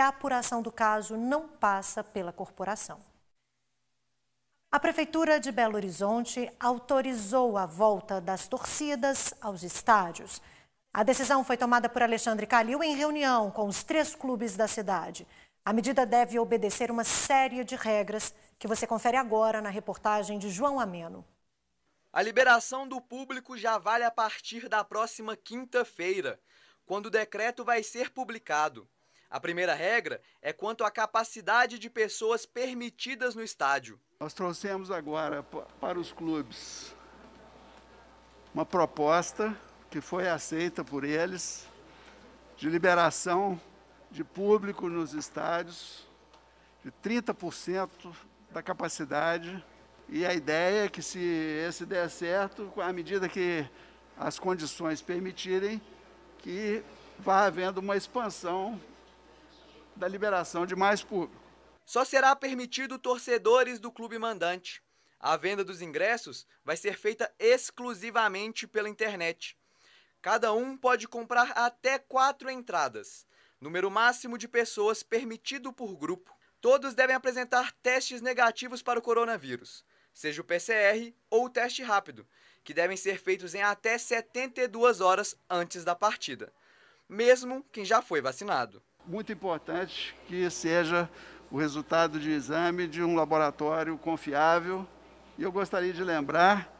que a apuração do caso não passa pela corporação. A Prefeitura de Belo Horizonte autorizou a volta das torcidas aos estádios. A decisão foi tomada por Alexandre Calil em reunião com os três clubes da cidade. A medida deve obedecer uma série de regras que você confere agora na reportagem de João Ameno. A liberação do público já vale a partir da próxima quinta-feira, quando o decreto vai ser publicado. A primeira regra é quanto à capacidade de pessoas permitidas no estádio. Nós trouxemos agora para os clubes uma proposta que foi aceita por eles de liberação de público nos estádios de 30% da capacidade. E a ideia é que, se esse der certo, à medida que as condições permitirem, que vá havendo uma expansão da liberação de mais público. Só será permitido torcedores do clube mandante. A venda dos ingressos vai ser feita exclusivamente pela internet. Cada um pode comprar até quatro entradas, número máximo de pessoas permitido por grupo. Todos devem apresentar testes negativos para o coronavírus, seja o PCR ou o teste rápido, que devem ser feitos em até 72 horas antes da partida, mesmo quem já foi vacinado. Muito importante que seja o resultado de exame de um laboratório confiável. E eu gostaria de lembrar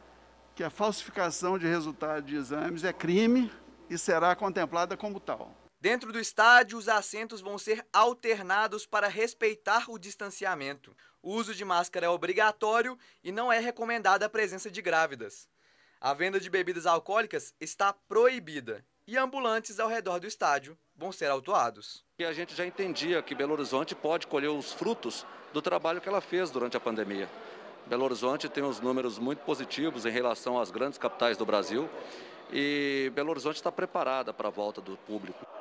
que a falsificação de resultado de exames é crime e será contemplada como tal. Dentro do estádio, os assentos vão ser alternados para respeitar o distanciamento. O uso de máscara é obrigatório e não é recomendada a presença de grávidas. A venda de bebidas alcoólicas está proibida e ambulantes ao redor do estádio vão ser autuados. E a gente já entendia que Belo Horizonte pode colher os frutos do trabalho que ela fez durante a pandemia. Belo Horizonte tem uns números muito positivos em relação às grandes capitais do Brasil e Belo Horizonte está preparada para a volta do público.